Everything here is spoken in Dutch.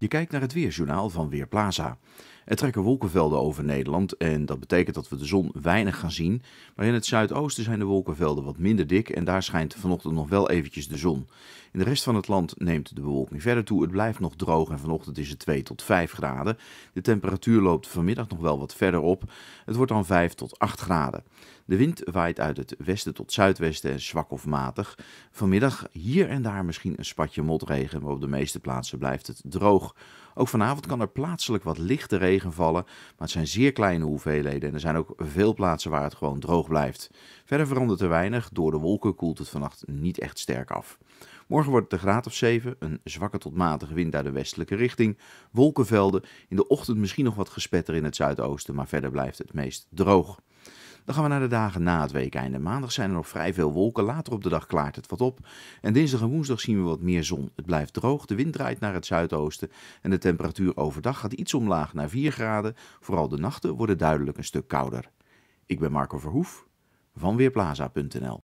Je kijkt naar het weerjournaal van Weerplaza. Er trekken wolkenvelden over Nederland en dat betekent dat we de zon weinig gaan zien. Maar in het zuidoosten zijn de wolkenvelden wat minder dik en daar schijnt vanochtend nog wel eventjes de zon. In de rest van het land neemt de bewolking verder toe. Het blijft nog droog en vanochtend is het 2 tot 5 graden. De temperatuur loopt vanmiddag nog wel wat verder op. Het wordt dan 5 tot 8 graden. De wind waait uit het westen tot zuidwesten en zwak of matig. Vanmiddag hier en daar misschien een spatje motregen, maar op de meeste plaatsen blijft het droog. Ook vanavond kan er plaatselijk wat lichte regen vallen, maar het zijn zeer kleine hoeveelheden en er zijn ook veel plaatsen waar het gewoon droog blijft. Verder verandert er weinig, door de wolken koelt het vannacht niet echt sterk af. Morgen wordt het een graad of 7, een zwakke tot matige wind uit de westelijke richting, wolkenvelden, in de ochtend misschien nog wat gespetter in het zuidoosten, maar verder blijft het meest droog. Dan gaan we naar de dagen na het weekeinde. Maandag zijn er nog vrij veel wolken. Later op de dag klaart het wat op. En dinsdag en woensdag zien we wat meer zon. Het blijft droog. De wind draait naar het zuidoosten. En de temperatuur overdag gaat iets omlaag naar 4 graden. Vooral de nachten worden duidelijk een stuk kouder. Ik ben Marco Verhoef van Weerplaza.nl